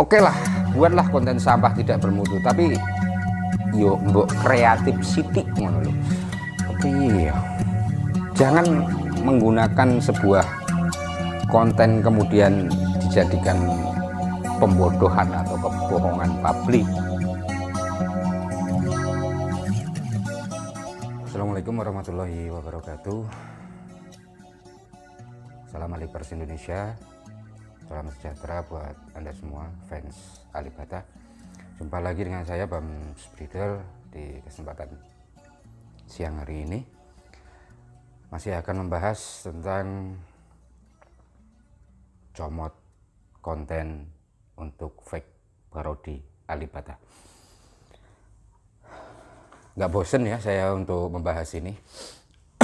oke okay lah buatlah konten sampah tidak bermutu tapi yuk mbok kreatif sitik ngono lho iya. jangan menggunakan sebuah konten kemudian dijadikan pembodohan atau kebohongan publik Assalamualaikum warahmatullahi wabarakatuh Salam Alipers Indonesia salam sejahtera buat anda semua fans Alibata jumpa lagi dengan saya Bam Spreader di kesempatan siang hari ini masih akan membahas tentang comot konten untuk fake parodi Alibata nggak bosen ya saya untuk membahas ini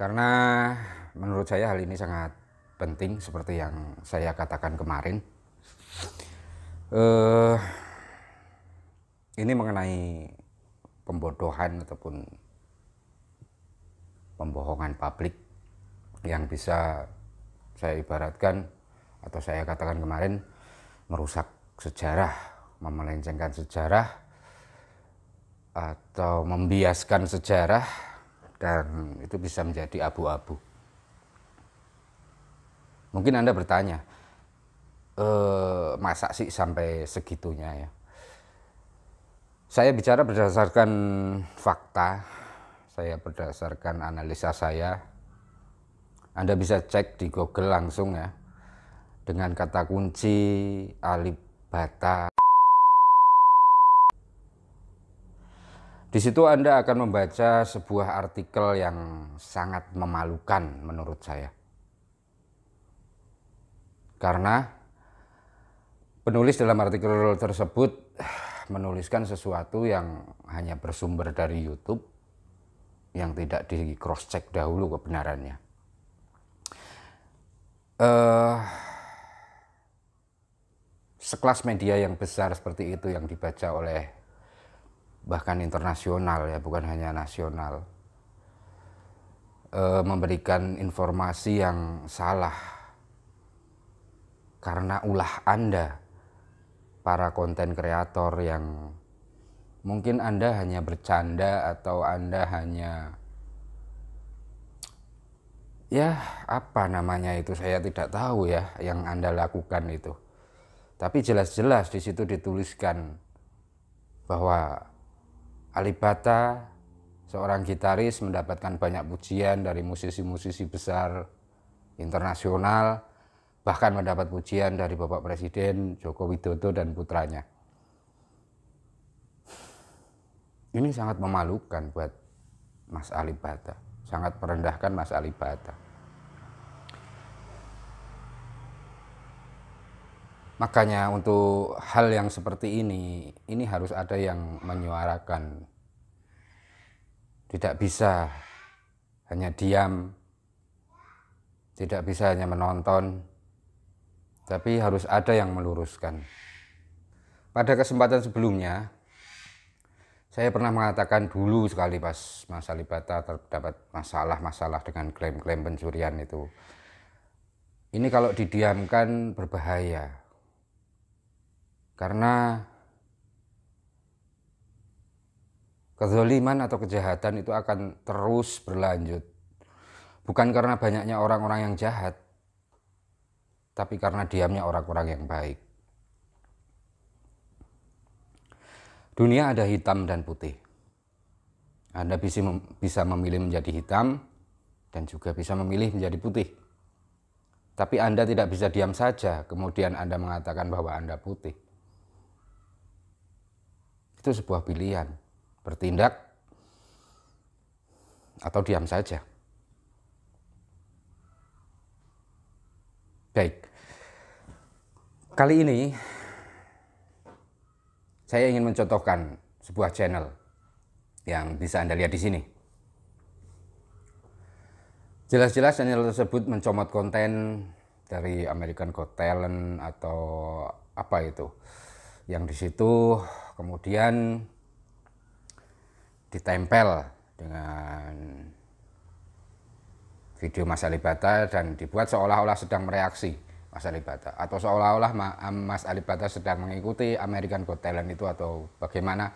karena menurut saya hal ini sangat penting seperti yang saya katakan kemarin. Uh, ini mengenai pembodohan ataupun pembohongan publik yang bisa saya ibaratkan atau saya katakan kemarin merusak sejarah, memelencengkan sejarah atau membiaskan sejarah dan itu bisa menjadi abu-abu. Mungkin Anda bertanya, e, eh, masa sih sampai segitunya ya? Saya bicara berdasarkan fakta, saya berdasarkan analisa saya. Anda bisa cek di Google langsung ya, dengan kata kunci Alibata. Di situ Anda akan membaca sebuah artikel yang sangat memalukan menurut saya. Karena penulis dalam artikel tersebut menuliskan sesuatu yang hanya bersumber dari YouTube yang tidak di cross check dahulu kebenarannya. Uh, sekelas media yang besar seperti itu yang dibaca oleh bahkan internasional ya bukan hanya nasional uh, memberikan informasi yang salah karena ulah Anda, para konten kreator yang mungkin Anda hanya bercanda atau Anda hanya ya apa namanya itu saya tidak tahu ya yang Anda lakukan itu. Tapi jelas-jelas di situ dituliskan bahwa Alibata seorang gitaris mendapatkan banyak pujian dari musisi-musisi besar internasional bahkan mendapat pujian dari Bapak Presiden Joko Widodo dan putranya. Ini sangat memalukan buat Mas Ali Bata, sangat merendahkan Mas Ali Bata. Makanya untuk hal yang seperti ini, ini harus ada yang menyuarakan. Tidak bisa hanya diam, tidak bisa hanya menonton, tapi harus ada yang meluruskan. Pada kesempatan sebelumnya, saya pernah mengatakan dulu sekali pas masa Libata terdapat masalah-masalah dengan klaim-klaim pencurian itu. Ini kalau didiamkan berbahaya. Karena kezoliman atau kejahatan itu akan terus berlanjut. Bukan karena banyaknya orang-orang yang jahat, tapi karena diamnya orang-orang yang baik. Dunia ada hitam dan putih. Anda bisa memilih menjadi hitam dan juga bisa memilih menjadi putih. Tapi Anda tidak bisa diam saja, kemudian Anda mengatakan bahwa Anda putih. Itu sebuah pilihan, bertindak atau diam saja. Baik. Kali ini saya ingin mencontohkan sebuah channel yang bisa Anda lihat di sini. Jelas-jelas channel tersebut mencomot konten dari American Got Talent atau apa itu. Yang di situ kemudian ditempel dengan video Mas Ali Bata dan dibuat seolah-olah sedang mereaksi Mas Ali Bata atau seolah-olah Mas Ali Bata sedang mengikuti American Got Talent itu atau bagaimana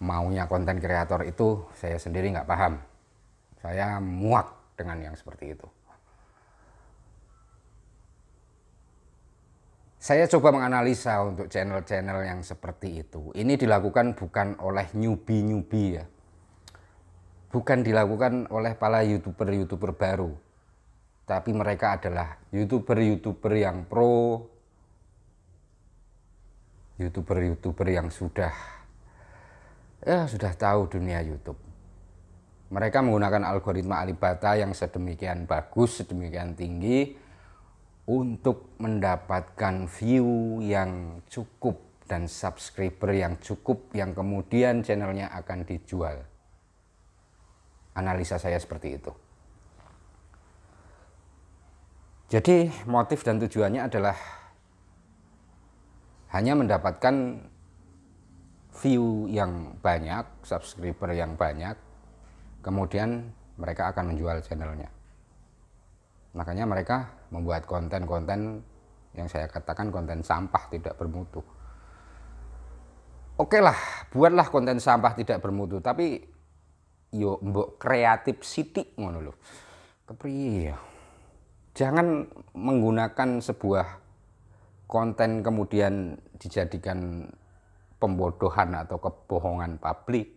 maunya konten kreator itu saya sendiri nggak paham saya muak dengan yang seperti itu saya coba menganalisa untuk channel-channel yang seperti itu ini dilakukan bukan oleh newbie-newbie ya bukan dilakukan oleh para youtuber-youtuber baru tapi mereka adalah youtuber-youtuber yang pro youtuber-youtuber yang sudah ya sudah tahu dunia YouTube mereka menggunakan algoritma Alibaba yang sedemikian bagus sedemikian tinggi untuk mendapatkan view yang cukup dan subscriber yang cukup yang kemudian channelnya akan dijual Analisa saya seperti itu. Jadi motif dan tujuannya adalah hanya mendapatkan view yang banyak, subscriber yang banyak, kemudian mereka akan menjual channelnya. Makanya mereka membuat konten-konten yang saya katakan konten sampah tidak bermutu. Oke lah, buatlah konten sampah tidak bermutu, tapi yo mbok kreatif city ngono lho kepriye ya? jangan menggunakan sebuah konten kemudian dijadikan pembodohan atau kebohongan publik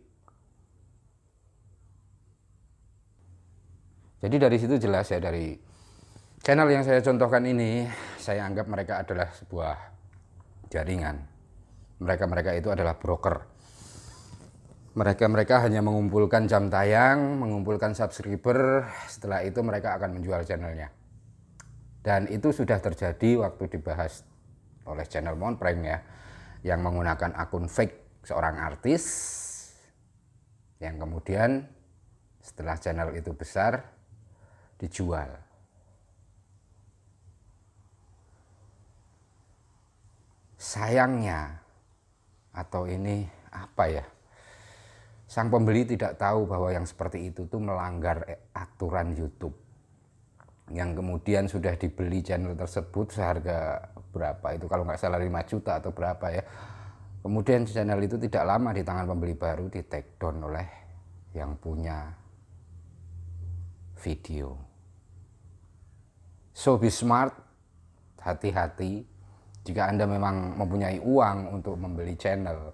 jadi dari situ jelas ya dari channel yang saya contohkan ini saya anggap mereka adalah sebuah jaringan mereka-mereka itu adalah broker mereka-mereka hanya mengumpulkan jam tayang, mengumpulkan subscriber, setelah itu mereka akan menjual channelnya. Dan itu sudah terjadi waktu dibahas oleh channel Monprank ya, yang menggunakan akun fake seorang artis, yang kemudian setelah channel itu besar, dijual. Sayangnya, atau ini apa ya, Sang pembeli tidak tahu bahwa yang seperti itu tuh melanggar eh, aturan YouTube. Yang kemudian sudah dibeli channel tersebut seharga berapa itu kalau nggak salah 5 juta atau berapa ya. Kemudian channel itu tidak lama di tangan pembeli baru di take down oleh yang punya video. So be smart, hati-hati jika Anda memang mempunyai uang untuk membeli channel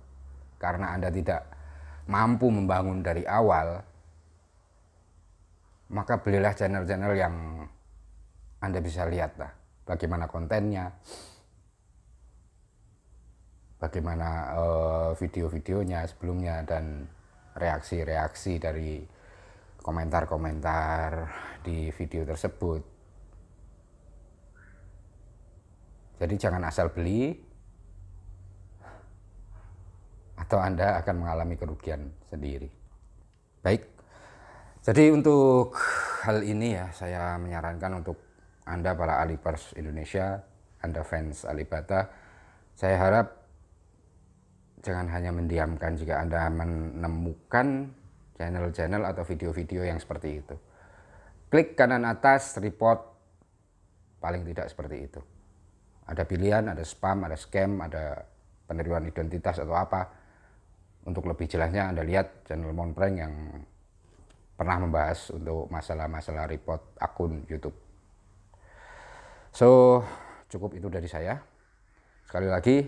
karena Anda tidak mampu membangun dari awal, maka belilah channel-channel yang Anda bisa lihat lah. Bagaimana kontennya, bagaimana uh, video-videonya sebelumnya, dan reaksi-reaksi dari komentar-komentar di video tersebut. Jadi jangan asal beli, atau Anda akan mengalami kerugian sendiri. Baik, jadi untuk hal ini ya saya menyarankan untuk Anda para Alipers Indonesia, Anda fans Alibata, saya harap jangan hanya mendiamkan jika Anda menemukan channel-channel atau video-video yang seperti itu. Klik kanan atas report paling tidak seperti itu. Ada pilihan, ada spam, ada scam, ada penerimaan identitas atau apa. Untuk lebih jelasnya Anda lihat channel Monprank yang pernah membahas untuk masalah-masalah report akun YouTube. So, cukup itu dari saya. Sekali lagi,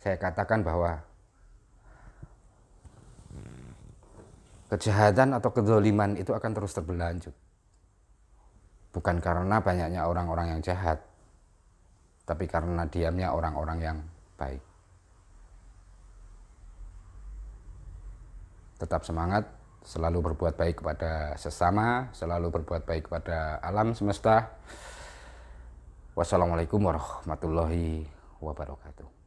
saya katakan bahwa kejahatan atau kedoliman itu akan terus terbelanjut. Bukan karena banyaknya orang-orang yang jahat, tapi karena diamnya orang-orang yang baik. tetap semangat, selalu berbuat baik kepada sesama, selalu berbuat baik kepada alam semesta. Wassalamualaikum warahmatullahi wabarakatuh.